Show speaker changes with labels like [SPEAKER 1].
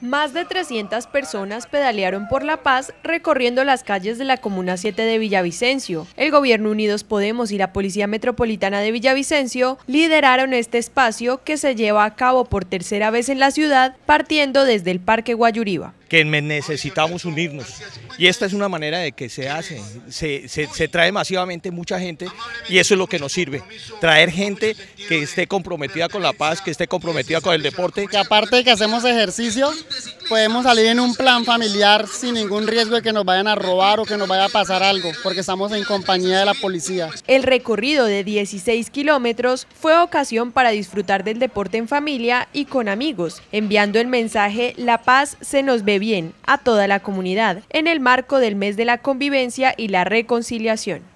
[SPEAKER 1] Más de 300 personas pedalearon por la paz recorriendo las calles de la Comuna 7 de Villavicencio. El Gobierno Unidos Podemos y la Policía Metropolitana de Villavicencio lideraron este espacio que se lleva a cabo por tercera vez en la ciudad partiendo
[SPEAKER 2] desde el Parque Guayuriba. Que necesitamos unirnos y esta es una manera de que se hace, se, trae masivamente mucha gente y eso es lo que nos sirve, traer gente que esté comprometida con la paz, que esté comprometida con el deporte.
[SPEAKER 3] Que aparte que hacemos ejercicio, podemos salir en un plan familiar sin ningún riesgo de que nos vayan a robar o que nos vaya a pasar algo, porque estamos en compañía de la policía. El recorrido de 16 kilómetros
[SPEAKER 1] fue ocasión para disfrutar del deporte en familia y con amigos, enviando el mensaje La paz se nos ve bien a toda la comunidad, en el marco del mes de la convivencia y la reconciliación.